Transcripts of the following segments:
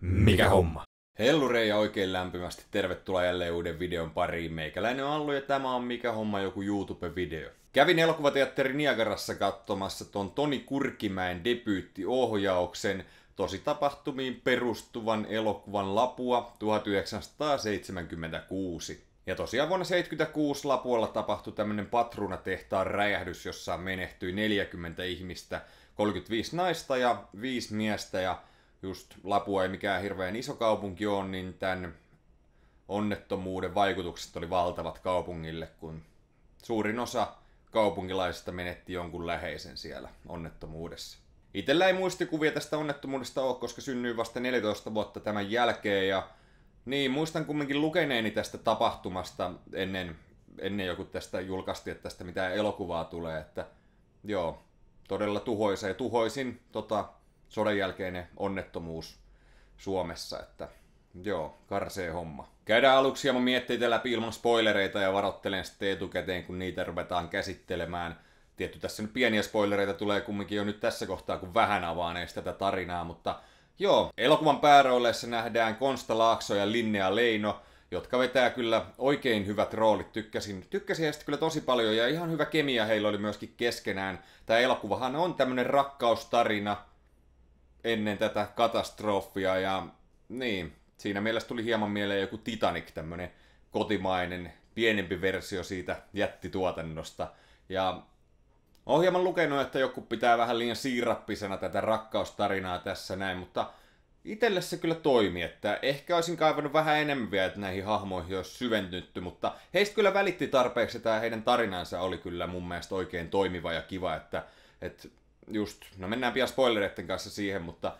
Mikä homma? Hellurei ja oikein lämpimästi tervetuloa jälleen uuden videon pariin. Meikäläinen on Allu ja tämä on Mikä homma joku YouTube-video. Kävin elokuvateatteri Niagarassa katsomassa ton Toni Kurkimäen debyyttiohjauksen tosi tapahtumiin perustuvan elokuvan Lapua 1976. Ja tosiaan vuonna 76 Lapualla tapahtui tämmönen patruunatehtaan räjähdys, jossa menehtyi 40 ihmistä – 35 naista ja 5 miestä ja just Lapua ei mikään hirveän iso kaupunki on, niin tämän onnettomuuden vaikutukset oli valtavat kaupungille, kun suurin osa kaupunkilaisista menetti jonkun läheisen siellä onnettomuudessa. Itellä ei muistikuvia tästä onnettomuudesta ole, koska synnyin vasta 14 vuotta tämän jälkeen ja niin, muistan kumminkin lukeneeni tästä tapahtumasta ennen, ennen joku tästä julkaistiin, että tästä mitä elokuvaa tulee, että joo, todella tuhoisa ja tuhoisin tota, sodan jälkeinen onnettomuus Suomessa, että joo, karsee homma. Käydään aluksi hieman mietteitä läpi ilman spoilereita ja varoittelen sitten etukäteen, kun niitä ruvetaan käsittelemään. Tietty tässä nyt pieniä spoilereita tulee kumminkin jo nyt tässä kohtaa, kun vähän avaan edes tätä tarinaa, mutta joo, elokuvan päärooleissa nähdään Konsta Laakso ja Linnea Leino – jotka vetää kyllä oikein hyvät roolit. Tykkäsin, tykkäsin heistä kyllä tosi paljon ja ihan hyvä kemia heillä oli myöskin keskenään. Tämä elokuvahan on tämmöinen rakkaustarina ennen tätä katastrofia ja niin, siinä mielessä tuli hieman mieleen joku Titanic, tämmöinen kotimainen, pienempi versio siitä jättituotannosta. Ja olen hieman lukenut, että joku pitää vähän liian siirappisena tätä rakkaustarinaa tässä näin, mutta Itelle se kyllä toimi, että ehkä olisin kaivannut vähän enemmän vielä, että näihin hahmoihin olisi syventynyt, mutta heistä kyllä välitti tarpeeksi, että heidän tarinansa oli kyllä mun mielestä oikein toimiva ja kiva, että, että just, no mennään pian spoilereiden kanssa siihen, mutta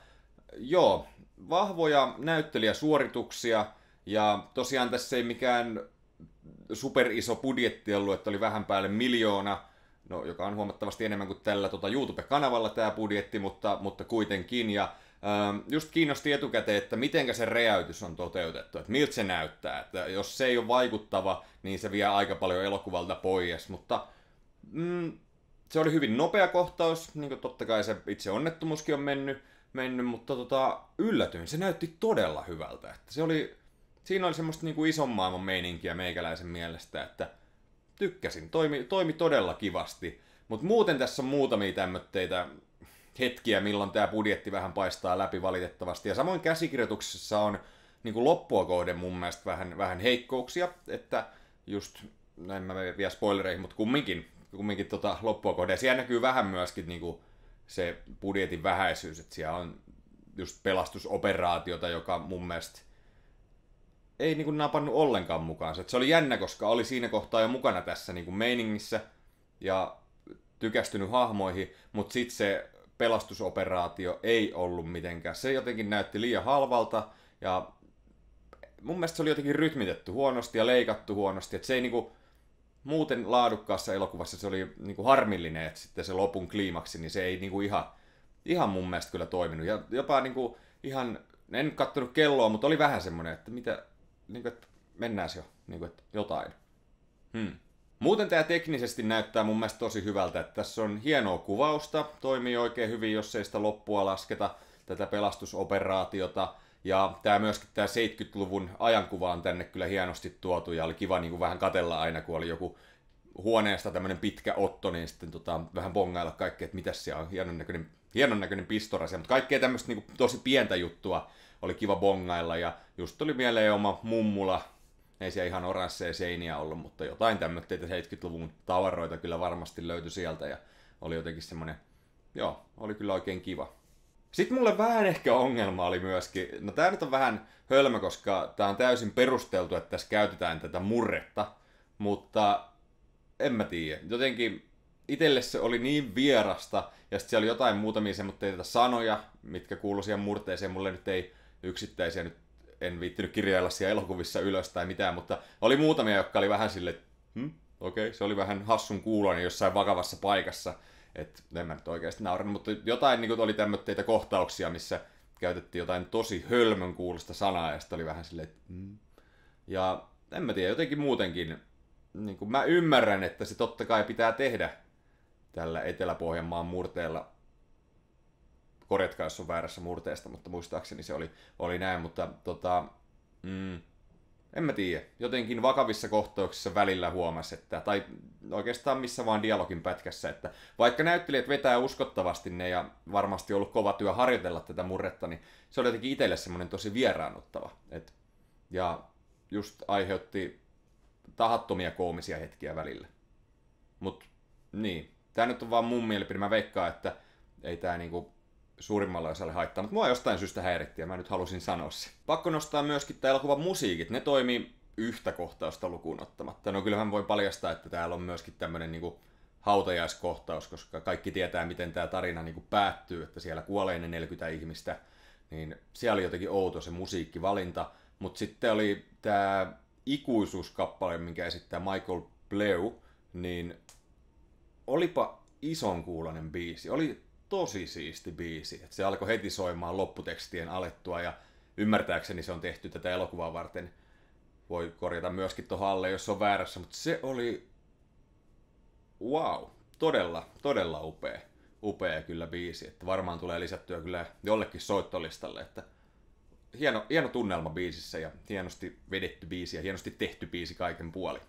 joo, vahvoja näyttelijäsuorituksia ja tosiaan tässä ei mikään superiso budjetti ollut, että oli vähän päälle miljoona, no, joka on huomattavasti enemmän kuin tällä tota, YouTube-kanavalla tämä budjetti, mutta, mutta kuitenkin, ja just kiinnosti etukäteen, että miten se räjäytys on toteutettu, että miltä se näyttää. Että jos se ei ole vaikuttava, niin se vie aika paljon elokuvalta pois, mutta mm, se oli hyvin nopea kohtaus, niin kuin totta kai se itse onnettomuuskin on mennyt, mennyt mutta tota, yllätyin, se näytti todella hyvältä. Että se oli, siinä oli semmoista niin kuin ison maailman meininkiä meikäläisen mielestä, että tykkäsin, toimi, toimi todella kivasti. Mutta muuten tässä on muutamia tämmötteitä hetkiä, milloin tämä budjetti vähän paistaa läpi valitettavasti. Ja samoin käsikirjoituksessa on niin kuin loppua kohden mun mielestä vähän, vähän heikkouksia, että just, näin mä vielä spoilereihin, mutta kumminkin, kumminkin tota loppua kohden. Ja siellä näkyy vähän myöskin niin kuin se budjetin vähäisyys, että siellä on just pelastusoperaatiota, joka mun mielestä ei niin kuin napannut ollenkaan mukaan, se oli jännä, koska oli siinä kohtaa jo mukana tässä niin kuin meiningissä ja tykästynyt hahmoihin, mutta sitten se pelastusoperaatio ei ollut mitenkään. Se jotenkin näytti liian halvalta ja mun mielestä se oli jotenkin rytmitetty huonosti ja leikattu huonosti. Että se ei niinku, muuten laadukkaassa elokuvassa se oli niinku harmillinen, että sitten se lopun kliimaksi, niin se ei niinku ihan, ihan mun mielestä kyllä toiminut. Ja jopa niinku ihan, en kattonut kelloa, mutta oli vähän semmoinen, että mitä, niinku, että mennään jo, niinku, että jotain. Hmm. Muuten tämä teknisesti näyttää mun mielestä tosi hyvältä, että tässä on hienoa kuvausta, toimii oikein hyvin, jos ei sitä loppua lasketa, tätä pelastusoperaatiota. Ja tämä myöskin tämä 70-luvun ajankuva on tänne kyllä hienosti tuotu ja oli kiva niin kuin vähän katella aina, kun oli joku huoneesta tämmöinen pitkä otto, niin sitten tota, vähän bongailla kaikkea, että mitä siellä on, hienon näköinen, hienon näköinen pistorasia, mutta kaikkea tämmöistä niin kuin, tosi pientä juttua oli kiva bongailla ja just tuli mieleen oma mummula ei siellä ihan oransseja seiniä ollut, mutta jotain tämmöitä 70-luvun tavaroita kyllä varmasti löytyi sieltä ja oli jotenkin semmoinen, joo, oli kyllä oikein kiva. Sitten mulle vähän ehkä ongelma oli myöskin, no tää nyt on vähän hölmö, koska tää on täysin perusteltu, että tässä käytetään tätä murretta, mutta en mä tiedä. Jotenkin itselle se oli niin vierasta, ja sitten siellä oli jotain muutamia semmoitteita sanoja, mitkä kuuluisia murteeseen. Mulle nyt ei yksittäisiä nyt en viittinyt kirjailla siellä elokuvissa ylös tai mitään, mutta oli muutamia, jotka oli vähän sille, hm, okei, okay, se oli vähän hassun kuulon jossain vakavassa paikassa, että en mä nyt oikeasti naurin, mutta jotain niin oli tämmöitä kohtauksia, missä käytettiin jotain tosi hölmön kuulosta sanaa, ja sitten oli vähän silleen, että mm. ja en mä tiedä, jotenkin muutenkin, niin kuin mä ymmärrän, että se totta kai pitää tehdä tällä Etelä-Pohjanmaan murteella, korjatkaa, jos on väärässä murteesta, mutta muistaakseni se oli, oli näin, mutta tota, mm, en mä tiedä. Jotenkin vakavissa kohtauksissa välillä huomasi, että, tai oikeastaan missä vaan dialogin pätkässä, että vaikka näyttelijät vetää uskottavasti ne ja varmasti ollut kova työ harjoitella tätä murretta, niin se oli jotenkin itselle semmoinen tosi vieraannuttava. Et, ja just aiheutti tahattomia koomisia hetkiä välillä. Mut niin, tämä nyt on vaan mun mielipide. Mä veikkaan, että ei tämä niinku suurimmalla osalla haittaa, mutta mua jostain syystä häiritti ja mä nyt halusin sanoa se. Pakko nostaa myöskin tää elokuvan musiikit, ne toimii yhtä kohtausta lukuun ottamatta. No kyllähän voi paljastaa, että täällä on myöskin tämmönen niinku hautajaiskohtaus, koska kaikki tietää, miten tämä tarina niinku päättyy, että siellä kuolee ne 40 ihmistä, niin siellä oli jotenkin outo se musiikkivalinta, mutta sitten oli tämä ikuisuuskappale, minkä esittää Michael Bleu, niin olipa ison kuulonen biisi. Oli tosi siisti biisi. Et se alkoi heti soimaan lopputekstien alettua ja ymmärtääkseni se on tehty tätä elokuvaa varten. Voi korjata myöskin tuohon alle, jos on väärässä, mutta se oli wow, todella, todella upea. Upea kyllä biisi, että varmaan tulee lisättyä kyllä jollekin soittolistalle, että hieno, hieno tunnelma biisissä ja hienosti vedetty biisi ja hienosti tehty biisi kaiken puoli.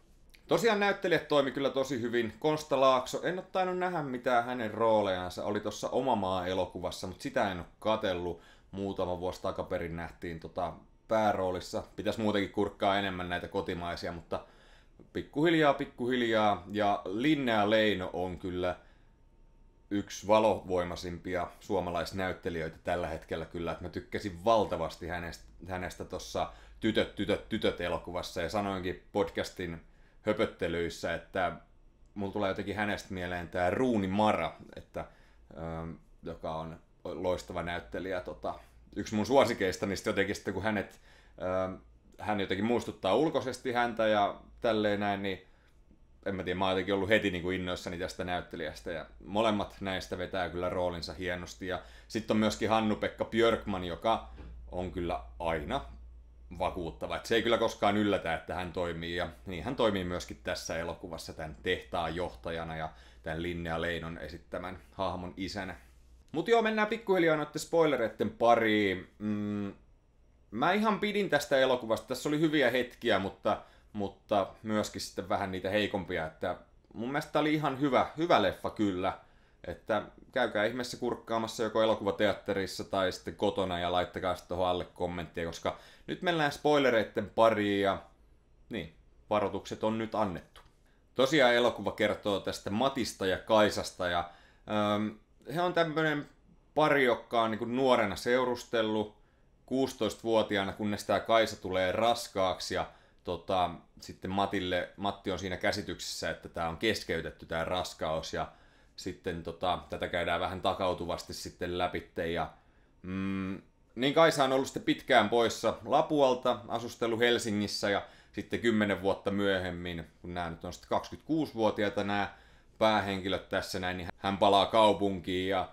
Tosiaan näyttelijät toimi kyllä tosi hyvin. Konsta Laakso, en ole tainnut nähdä mitään hänen roolejansa, oli tuossa Oma maa-elokuvassa, mutta sitä en ole katellut. Muutama vuosi takaperin nähtiin tota pääroolissa. Pitäisi muutenkin kurkkaa enemmän näitä kotimaisia, mutta pikkuhiljaa, pikkuhiljaa. Ja Linnea Leino on kyllä yksi valovoimaisimpia suomalaisnäyttelijöitä tällä hetkellä kyllä. Että mä tykkäsin valtavasti hänestä tuossa Tytöt, tytöt, tytöt elokuvassa ja sanoinkin podcastin höpöttelyissä, että mulla tulee jotenkin hänestä mieleen tämä Ruuni Mara, että, ähm, joka on loistava näyttelijä. Tota, yksi mun suosikeista, niin sitten jotenkin sitten kun hänet, ähm, hän jotenkin muistuttaa ulkoisesti häntä ja tälleen näin, niin en mä tiedä, mä oon jotenkin ollut heti niin kuin innoissani tästä näyttelijästä ja molemmat näistä vetää kyllä roolinsa hienosti ja sitten on myöskin Hannu-Pekka Björkman, joka on kyllä aina vakuuttava. että se ei kyllä koskaan yllätä, että hän toimii ja niin hän toimii myöskin tässä elokuvassa tämän tehtaan johtajana ja tämän Linnea Leinon esittämän hahmon isänä. Mutta joo, mennään pikkuhiljaa noiden spoilereiden pariin. Mm, mä ihan pidin tästä elokuvasta. Tässä oli hyviä hetkiä, mutta, mutta myöskin sitten vähän niitä heikompia. Että mun mielestä tämä oli ihan hyvä, hyvä leffa kyllä. Että käykää ihmeessä kurkkaamassa joko elokuvateatterissa tai sitten kotona ja laittakaa sitten tuohon alle kommenttia, koska nyt mennään spoilereiden pariin ja niin, varoitukset on nyt annettu. Tosiaan elokuva kertoo tästä Matista ja Kaisasta ja öö, he on tämmöinen pari, joka on niin nuorena seurustellut 16-vuotiaana, kunnes tämä Kaisa tulee raskaaksi ja tota, sitten Matille, Matti on siinä käsityksessä, että tämä on keskeytetty tämä raskaus ja sitten tota, tätä käydään vähän takautuvasti sitten läpitte ja mm, niin Kaisa on ollut sitten pitkään poissa Lapualta, asustellut Helsingissä ja sitten 10 vuotta myöhemmin, kun nämä nyt on sitten 26-vuotiaita nämä päähenkilöt tässä näin, niin hän palaa kaupunkiin ja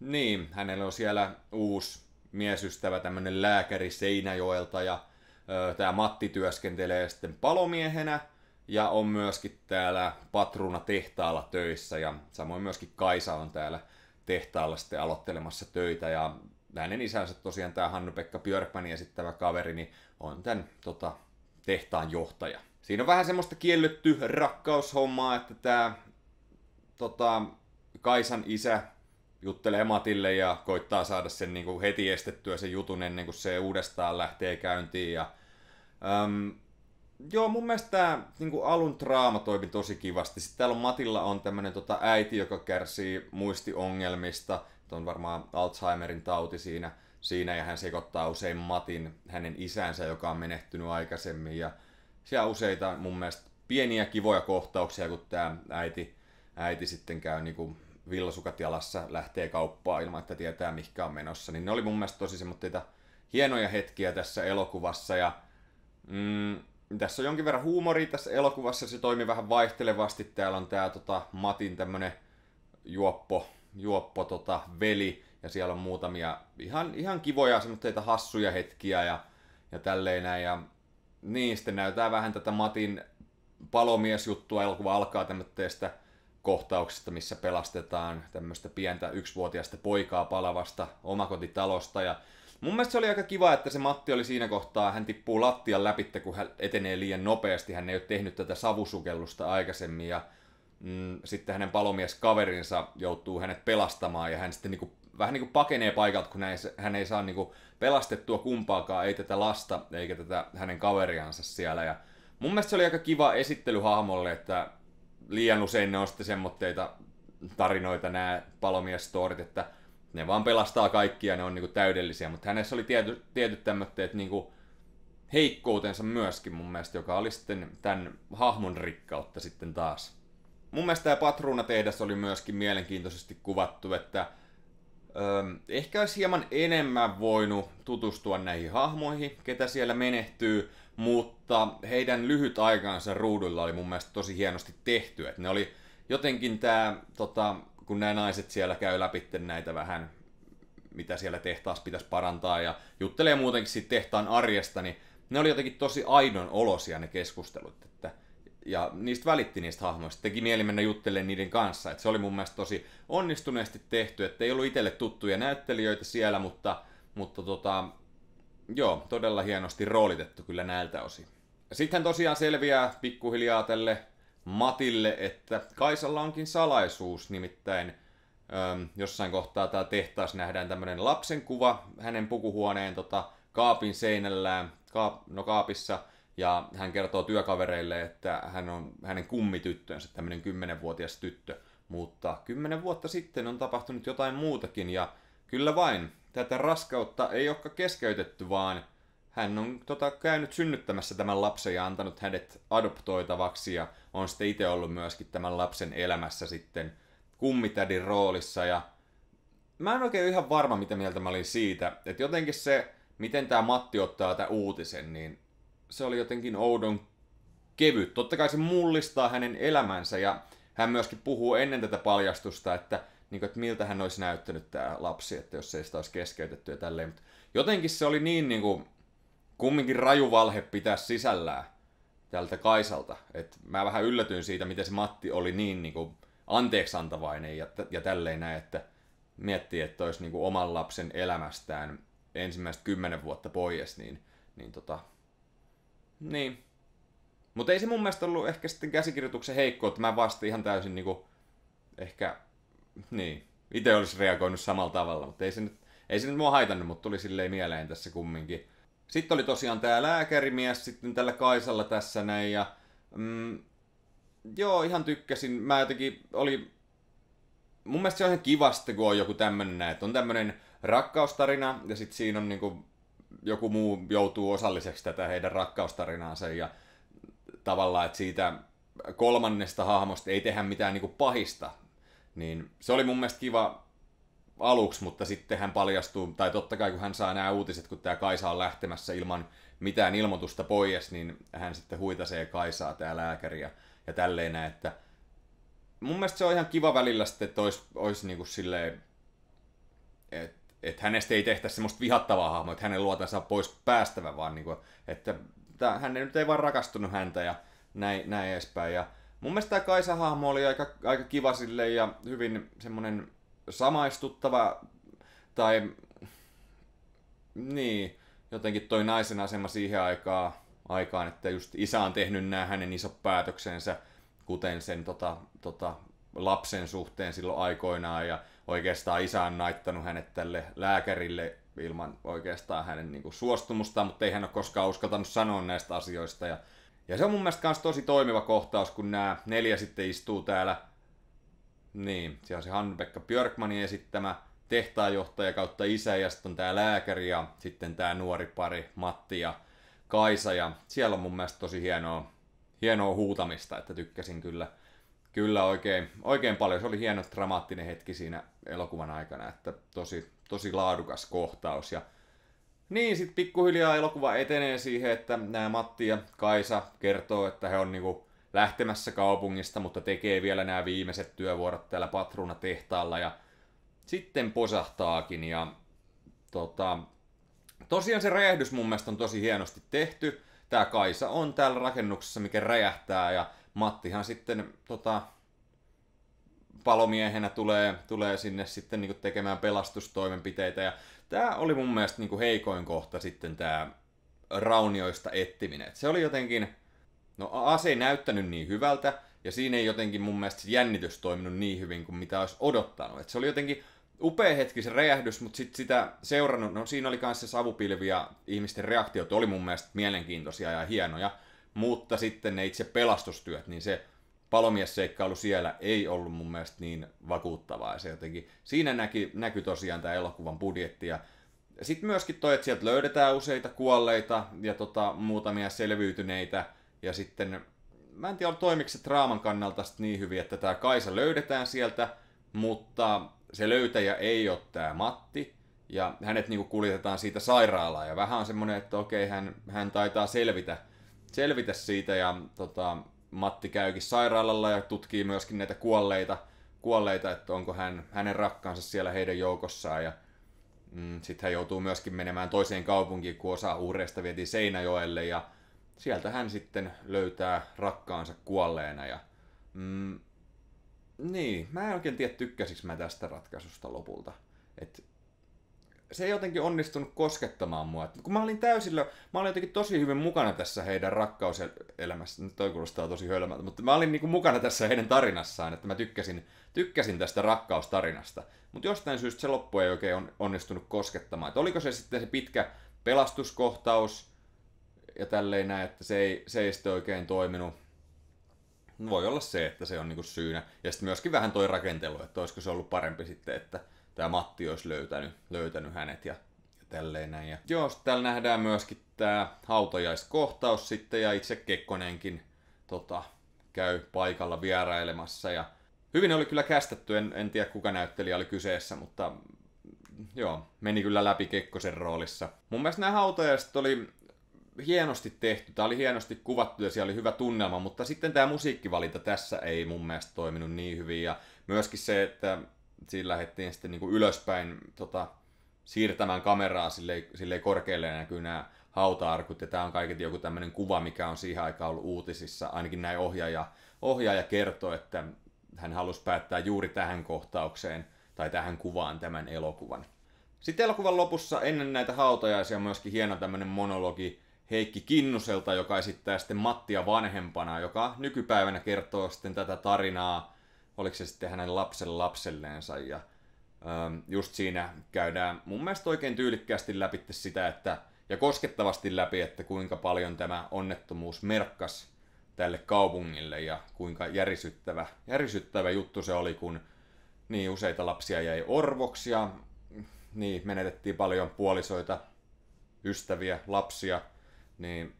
niin, hänellä on siellä uusi miesystävä, tämmöinen lääkäri Seinäjoelta ja ö, tämä Matti työskentelee sitten palomiehenä – ja on myöskin täällä Patruuna tehtaalla töissä ja samoin myöskin Kaisa on täällä tehtaalla sitten aloittelemassa töitä ja hänen isänsä tosiaan tämä Hannu-Pekka Björkmanin esittävä kaveri, niin on tämän tota, tehtaan johtaja. Siinä on vähän semmoista kielletty rakkaushommaa, että tämä tota, Kaisan isä juttelee Matille ja koittaa saada sen niin kuin heti estettyä sen jutun ennen kuin se uudestaan lähtee käyntiin. Ja, joo, mun mielestä tämä niin alun draama toimi tosi kivasti. Sitten täällä on Matilla on tämmöinen tota, äiti, joka kärsii muistiongelmista. Tuo on varmaan Alzheimerin tauti siinä, siinä ja hän sekoittaa usein Matin, hänen isänsä, joka on menehtynyt aikaisemmin. Ja siellä useita mun mielestä pieniä kivoja kohtauksia, kun tämä äiti, äiti sitten käy niin kuin villasukat jalassa, lähtee kauppaan ilman, että tietää mikä on menossa. Niin ne oli mun mielestä tosi semmoitteita hienoja hetkiä tässä elokuvassa ja mm, tässä on jonkin verran huumoria tässä elokuvassa, se toimii vähän vaihtelevasti. Täällä on tää tota, Matin tämmönen juoppo, juoppo tota, veli, ja siellä on muutamia ihan, ihan kivoja semmoitteita hassuja hetkiä ja, ja tälleen näin. Ja, niin, sitten näytää vähän tätä Matin palomiesjuttua. Elokuva alkaa tämmöistä kohtauksesta, missä pelastetaan tämmöistä pientä yksivuotiaista poikaa palavasta omakotitalosta ja Mun mielestä se oli aika kiva, että se Matti oli siinä kohtaa, hän tippuu lattian läpi, kun hän etenee liian nopeasti. Hän ei ole tehnyt tätä savusukellusta aikaisemmin ja mm, sitten hänen palomieskaverinsa joutuu hänet pelastamaan ja hän sitten kuin, niinku, vähän niin kuin pakenee paikalta, kun hän ei saa kuin niinku pelastettua kumpaakaan, ei tätä lasta eikä tätä hänen kaveriansa siellä. Ja mun mielestä se oli aika kiva esittely hahmolle, että liian usein ne on sitten semmoitteita tarinoita nämä palomiestorit, että ne vaan pelastaa kaikkia, ne on niinku täydellisiä, mutta hänessä oli tiety, tietyt tämmöiset niinku heikkoutensa myöskin mun mielestä, joka oli sitten tämän hahmon rikkautta sitten taas. Mun mielestä tämä patruunatehdas oli myöskin mielenkiintoisesti kuvattu, että ö, ehkä olisi hieman enemmän voinut tutustua näihin hahmoihin, ketä siellä menehtyy, mutta heidän lyhyt aikaansa ruudulla oli mun mielestä tosi hienosti tehty. Että ne oli jotenkin tämä tota, kun nämä naiset siellä käy läpi näitä vähän, mitä siellä tehtaassa pitäisi parantaa ja juttelee muutenkin siitä tehtaan arjesta, niin ne oli jotenkin tosi aidon olosia ne keskustelut. Että, ja niistä välitti niistä hahmoista. Teki mieli mennä juttelemaan niiden kanssa. että se oli mun mielestä tosi onnistuneesti tehty, että ei ollut itselle tuttuja näyttelijöitä siellä, mutta, mutta tota, joo, todella hienosti roolitettu kyllä näiltä osin. Sitten tosiaan selviää pikkuhiljaa tälle Matille, että Kaisalla onkin salaisuus, nimittäin äm, jossain kohtaa tämä tehtaas nähdään tämmöinen lapsen kuva hänen pukuhuoneen tota, kaapin seinällään, kaap, no kaapissa, ja hän kertoo työkavereille, että hän on hänen kummityttönsä, tämmöinen kymmenenvuotias vuotias tyttö. Mutta kymmenen vuotta sitten on tapahtunut jotain muutakin, ja kyllä vain, tätä raskautta ei olekaan keskeytetty, vaan hän on tota, käynyt synnyttämässä tämän lapsen ja antanut hänet adoptoitavaksi ja on sitten itse ollut myöskin tämän lapsen elämässä sitten kummitädin roolissa ja mä en oikein ihan varma, mitä mieltä mä olin siitä, että jotenkin se, miten tämä Matti ottaa tämän uutisen, niin se oli jotenkin oudon kevyt. Totta kai se mullistaa hänen elämänsä ja hän myöskin puhuu ennen tätä paljastusta, että, niin kuin, että miltä hän olisi näyttänyt tämä lapsi, että jos ei sitä olisi keskeytetty ja tälleen. Mutta jotenkin se oli niin, niin kuin, kumminkin raju valhe pitää sisällään tältä Kaisalta. Et mä vähän yllätyin siitä, miten se Matti oli niin, niin kuin anteeksantavainen ja, ja tälleen näin, että miettii, että olisi niin kuin oman lapsen elämästään ensimmäistä kymmenen vuotta pois, niin, niin tota, niin. Mutta ei se mun mielestä ollut ehkä sitten käsikirjoituksen heikko, että mä vastin ihan täysin kuin, niinku ehkä, niin, itse olisi reagoinut samalla tavalla, mutta ei se nyt, ei se nyt mua haitannut, mutta tuli silleen mieleen tässä kumminkin. Sitten oli tosiaan tämä lääkärimies sitten niin tällä Kaisalla tässä näin ja mm, joo, ihan tykkäsin. Mä jotenkin oli, mun mielestä se on ihan kivasti, kun on joku tämmönen että on tämmönen rakkaustarina ja sitten siinä on niinku joku muu joutuu osalliseksi tätä heidän rakkaustarinaansa ja tavallaan, että siitä kolmannesta hahmosta ei tehdä mitään niinku pahista. Niin se oli mun mielestä kiva aluksi, mutta sitten hän paljastuu, tai totta kai kun hän saa nämä uutiset, kun tämä Kaisa on lähtemässä ilman mitään ilmoitusta pois, niin hän sitten huitasee Kaisaa, tämä lääkäri, ja, ja tälleen näin, että mun mielestä se on ihan kiva välillä sitten, että olisi, olisi niin kuin silleen, että et hänestä ei tehtäisi semmoista vihattavaa hahmoa, että hänen luotansa saa pois päästävä, vaan niin kuin, että hän ei nyt ei vaan rakastunut häntä ja näin, näin edespäin. Ja mun mielestä tämä Kaisa-hahmo oli aika, aika kiva silleen ja hyvin semmoinen samaistuttava tai niin, jotenkin toi naisen asema siihen aikaan, aikaan että just isä on tehnyt nämä hänen isot päätöksensä, kuten sen tota, tota, lapsen suhteen silloin aikoinaan ja oikeastaan isä on naittanut hänet tälle lääkärille ilman oikeastaan hänen niin kuin, suostumustaan, mutta ei hän ole koskaan uskaltanut sanoa näistä asioista. Ja, ja se on mun mielestä myös tosi toimiva kohtaus, kun nämä neljä sitten istuu täällä niin, siellä on se Hanna-Pekka Björkmanin esittämä tehtaanjohtaja kautta isä ja sitten on tämä lääkäri ja sitten tämä nuori pari Matti ja Kaisa ja siellä on mun mielestä tosi hienoa, hienoa huutamista, että tykkäsin kyllä, kyllä oikein, oikein paljon. Se oli hieno dramaattinen hetki siinä elokuvan aikana, että tosi, tosi laadukas kohtaus ja niin, sitten pikkuhiljaa elokuva etenee siihen, että nämä Matti ja Kaisa kertoo, että he on niinku lähtemässä kaupungista, mutta tekee vielä nämä viimeiset työvuorot täällä patruuna tehtaalla ja sitten posahtaakin ja tota, tosiaan se räjähdys mun mielestä on tosi hienosti tehty. Tämä Kaisa on täällä rakennuksessa, mikä räjähtää ja Mattihan sitten tota, palomiehenä tulee, tulee sinne sitten niin tekemään pelastustoimenpiteitä ja tämä oli mun mielestä niin heikoin kohta sitten tämä raunioista ettiminen. Et se oli jotenkin, No ASE ei näyttänyt niin hyvältä, ja siinä ei jotenkin mun mielestä se jännitys toiminut niin hyvin kuin mitä olisi odottanut. Et se oli jotenkin upea hetki se räjähdys, mutta sitten sitä seurannut, no siinä oli myös se savupilvi ja ihmisten reaktiot oli mun mielestä mielenkiintoisia ja hienoja, mutta sitten ne itse pelastustyöt, niin se palomiesseikkailu siellä ei ollut mun mielestä niin vakuuttavaa. se jotenkin, siinä näki, näky tosiaan tämä elokuvan budjetti ja sitten myöskin toi, että sieltä löydetään useita kuolleita ja tota, muutamia selviytyneitä, ja sitten, mä en tiedä toimiko se draaman kannalta niin hyvin, että tämä Kaisa löydetään sieltä, mutta se löytäjä ei ole tämä Matti, ja hänet niinku kuljetetaan siitä sairaalaan, ja vähän on semmoinen, että okei, hän, hän taitaa selvitä, selvitä siitä, ja tota, Matti käykin sairaalalla ja tutkii myöskin näitä kuolleita, kuolleita että onko hän, hänen rakkaansa siellä heidän joukossaan, ja mm, sitten hän joutuu myöskin menemään toiseen kaupunkiin, kun osa uhreista vietiin Seinäjoelle, ja sieltä hän sitten löytää rakkaansa kuolleena ja mm, niin, mä en oikein tiedä tykkäsiks mä tästä ratkaisusta lopulta. Et se ei jotenkin onnistunut koskettamaan mua. Et kun mä olin täysillä, mä olin jotenkin tosi hyvin mukana tässä heidän rakkauselämässä. Nyt toi kuulostaa tosi hölmältä, mutta mä olin niinku mukana tässä heidän tarinassaan, että mä tykkäsin, tykkäsin tästä rakkaustarinasta. Mutta jostain syystä se loppu ei oikein onnistunut koskettamaan. Et oliko se sitten se pitkä pelastuskohtaus, ja tälleen näin, että se ei, se ei sitten oikein toiminut. Voi olla se, että se on niinku syynä. Ja sitten myöskin vähän toi rakentelu, että olisiko se ollut parempi sitten, että tämä Matti olisi löytänyt, löytänyt hänet ja, ja tälleen näin. Ja joo, täällä nähdään myöskin tämä hautajaiskohtaus sitten ja itse Kekkonenkin tota, käy paikalla vierailemassa ja hyvin oli kyllä kästetty, en, en tiedä kuka näyttelijä oli kyseessä, mutta joo, meni kyllä läpi Kekkosen roolissa. Mun mielestä nämä hautajaiset oli hienosti tehty, tämä oli hienosti kuvattu ja siellä oli hyvä tunnelma, mutta sitten tämä musiikkivalinta tässä ei mun mielestä toiminut niin hyvin ja myöskin se, että siinä lähdettiin sitten niin kuin ylöspäin tota, siirtämään kameraa sille, sille korkealle ja näkyy nämä hauta-arkut ja tämä on kaiket joku tämmöinen kuva, mikä on siihen aikaan ollut uutisissa, ainakin näin ohjaaja, ohjaaja kertoi, että hän halusi päättää juuri tähän kohtaukseen tai tähän kuvaan tämän elokuvan. Sitten elokuvan lopussa ennen näitä hautajaisia on myöskin hieno tämmöinen monologi Heikki Kinnuselta, joka esittää sitten Mattia vanhempana, joka nykypäivänä kertoo sitten tätä tarinaa, oliko se sitten hänen lapsen lapselleensa. Ja ähm, just siinä käydään mun mielestä oikein tyylikkäästi läpi sitä, että ja koskettavasti läpi, että kuinka paljon tämä onnettomuus merkkas tälle kaupungille ja kuinka järisyttävä, järisyttävä juttu se oli, kun niin useita lapsia jäi orvoksia, mm, niin menetettiin paljon puolisoita, ystäviä, lapsia – niin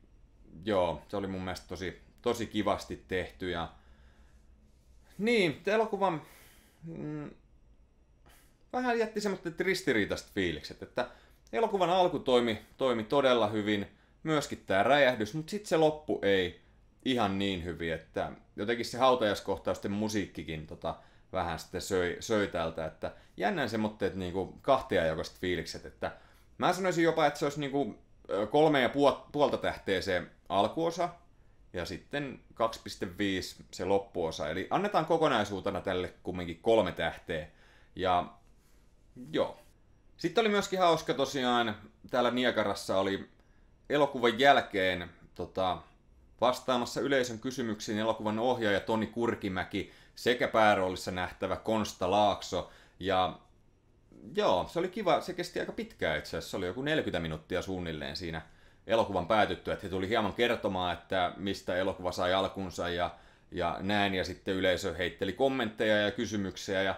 joo, se oli mun mielestä tosi, tosi kivasti tehty ja niin, elokuvan mm, vähän jätti semmoiset ristiriitaiset fiilikset, että elokuvan alku toimi, toimi todella hyvin, myöskin tämä räjähdys, mutta sitten se loppu ei ihan niin hyvin, että jotenkin se hautajaskohtausten musiikkikin tota, vähän sitten söi, söi tältä, että jännän semmoitteet niinku kahtia fiilikset, että mä sanoisin jopa, että se olisi niinku kolme ja puolta tähteä se alkuosa ja sitten 2.5 se loppuosa. Eli annetaan kokonaisuutena tälle kumminkin kolme tähteä. Ja joo. Sitten oli myöskin hauska tosiaan, täällä Niagarassa oli elokuvan jälkeen tota, vastaamassa yleisön kysymyksiin elokuvan ohjaaja Toni Kurkimäki sekä pääroolissa nähtävä Konsta Laakso. Ja joo, se oli kiva. Se kesti aika pitkään itse asiassa. Se oli joku 40 minuuttia suunnilleen siinä elokuvan päätyttyä. Että he tuli hieman kertomaan, että mistä elokuva sai alkunsa ja, ja näin. Ja sitten yleisö heitteli kommentteja ja kysymyksiä. Ja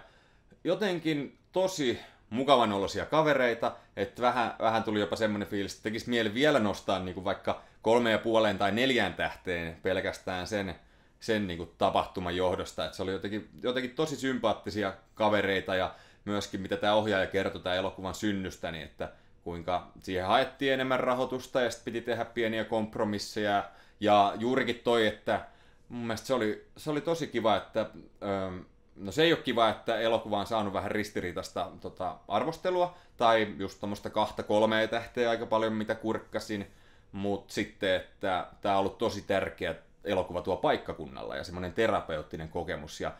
jotenkin tosi mukavan olosia kavereita, että vähän, vähän tuli jopa semmoinen fiilis, että tekisi mieli vielä nostaa niin kuin vaikka kolme ja puoleen tai neljään tähteen pelkästään sen, sen niin kuin tapahtuman johdosta. Että se oli jotenkin, jotenkin tosi sympaattisia kavereita ja myöskin, mitä tämä ohjaaja kertoi tämän elokuvan synnystä, niin että kuinka siihen haettiin enemmän rahoitusta ja sitten piti tehdä pieniä kompromisseja. Ja juurikin toi, että mun mielestä se oli, se oli tosi kiva, että... Öö, no se ei ole kiva, että elokuva on saanut vähän ristiriitaista tota, arvostelua, tai just tuommoista kahta kolmea tähteä aika paljon, mitä kurkkasin, mutta sitten, että tämä on ollut tosi tärkeä elokuva tuo paikkakunnalla ja semmoinen terapeuttinen kokemus, ja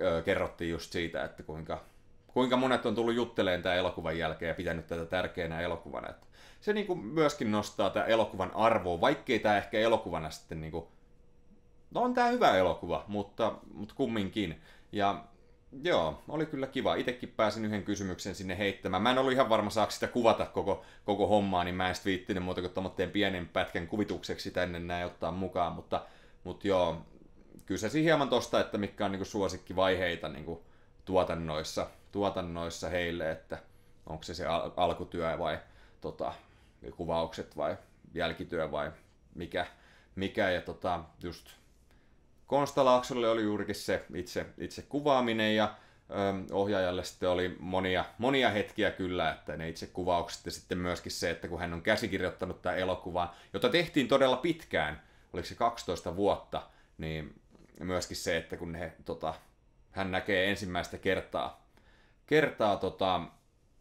ö, kerrottiin just siitä, että kuinka kuinka monet on tullut jutteleen tämän elokuvan jälkeen ja pitänyt tätä tärkeänä elokuvana. Että se niin kuin myöskin nostaa tämän elokuvan arvoa, vaikkei tämä ehkä elokuvana sitten niin kuin, no on tämä hyvä elokuva, mutta, mutta kumminkin. Ja Joo, oli kyllä kiva. Itekin pääsin yhden kysymyksen sinne heittämään. Mä en ollut ihan varma, saako sitä kuvata koko, koko hommaa, niin mä en sitten muuta kuin tomotteen pienen pätkän kuvitukseksi tänne näin ottaa mukaan. Mutta, mutta joo, kysäsin hieman tosta, että mitkä on niin suosikkivaiheita niin tuotannoissa tuotannoissa heille, että onko se se al- alkutyö vai tota, kuvaukset vai jälkityö vai mikä. mikä. Ja tota, just Konstalaaksolle oli juurikin se itse, itse kuvaaminen ja ö, ohjaajalle sitten oli monia, monia hetkiä kyllä, että ne itse kuvaukset ja sitten myöskin se, että kun hän on käsikirjoittanut tämän elokuvan, jota tehtiin todella pitkään, oliko se 12 vuotta, niin myöskin se, että kun he, tota, hän näkee ensimmäistä kertaa kertaa tota,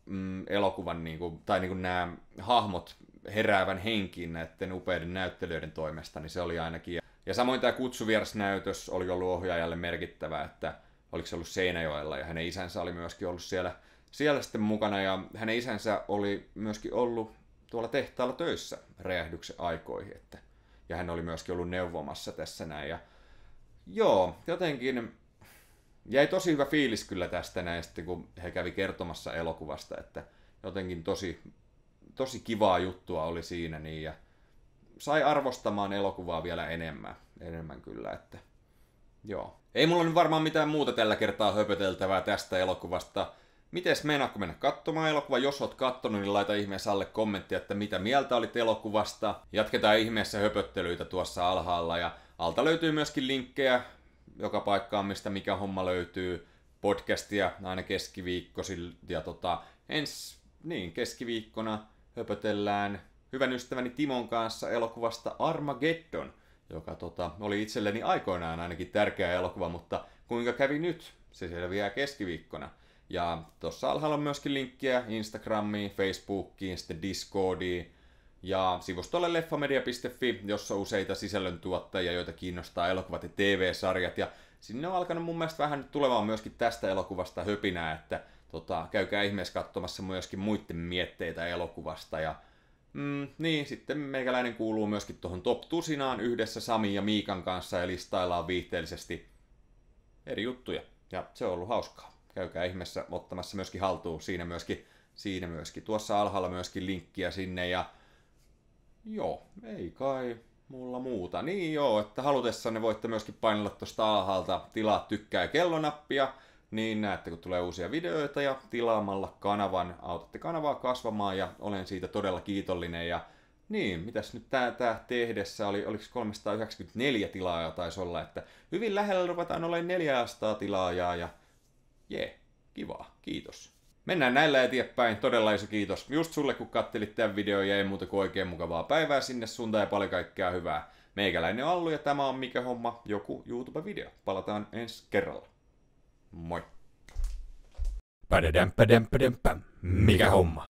mm, elokuvan, niin kuin, tai niin kuin nämä hahmot heräävän henkiin näiden upeiden näyttelijöiden toimesta, niin se oli ainakin. Ja samoin tämä kutsuvierasnäytös oli ollut ohjaajalle merkittävä, että oliko se ollut Seinäjoella, ja hänen isänsä oli myöskin ollut siellä, siellä sitten mukana, ja hänen isänsä oli myöskin ollut tuolla tehtaalla töissä räjähdyksen aikoihin, että, ja hän oli myöskin ollut neuvomassa tässä näin, ja joo, jotenkin jäi tosi hyvä fiilis kyllä tästä näin, sitten kun he kävi kertomassa elokuvasta, että jotenkin tosi, tosi kivaa juttua oli siinä niin, ja sai arvostamaan elokuvaa vielä enemmän, enemmän kyllä, että joo. Ei mulla nyt varmaan mitään muuta tällä kertaa höpöteltävää tästä elokuvasta. Mites meinaatko mennä katsomaan elokuva? Jos oot kattonut, niin laita ihmeessä alle kommenttia, että mitä mieltä olit elokuvasta. Jatketaan ihmeessä höpöttelyitä tuossa alhaalla ja alta löytyy myöskin linkkejä joka paikkaan, mistä mikä homma löytyy, podcastia aina keskiviikkoisin, ja tota, ensi niin, keskiviikkona höpötellään hyvän ystäväni Timon kanssa elokuvasta Armageddon, joka tota, oli itselleni aikoinaan ainakin tärkeä elokuva, mutta kuinka kävi nyt, se selviää keskiviikkona. Ja tuossa alhaalla on myöskin linkkiä Instagramiin, Facebookiin, sitten Discordiin, ja sivustolle leffamedia.fi, jossa useita sisällöntuottajia, joita kiinnostaa elokuvat ja TV-sarjat. Ja sinne on alkanut mun mielestä vähän nyt tulemaan myöskin tästä elokuvasta höpinää, että tota, käykää ihmeessä katsomassa myöskin muiden mietteitä elokuvasta. Ja, mm, niin, sitten meikäläinen kuuluu myöskin tuohon Top Tusinaan yhdessä Sami ja Miikan kanssa ja listaillaan viihteellisesti eri juttuja. Ja se on ollut hauskaa. Käykää ihmeessä ottamassa myöskin haltuun. Siinä myöskin, siinä myöskin. Tuossa alhaalla myöskin linkkiä sinne ja Joo, ei kai mulla muuta. Niin joo, että halutessanne voitte myöskin painella tuosta alhaalta tilaa tykkää kellonappia, niin näette kun tulee uusia videoita ja tilaamalla kanavan autatte kanavaa kasvamaan ja olen siitä todella kiitollinen ja niin, mitäs nyt tää, tää tehdessä oli, oliko 394 tilaajaa taisi olla, että hyvin lähellä ruvetaan olemaan 400 tilaajaa ja jee, kivaa, kiitos. Mennään näillä eteenpäin. Todella iso kiitos just sulle, kun kattelit tämän videon ja ei muuta kuin oikein mukavaa päivää sinne suuntaan ja paljon kaikkea hyvää. Meikäläinen on Allu ja tämä on Mikä Homma, joku YouTube-video. Palataan ensi kerralla. Moi! Mikä homma?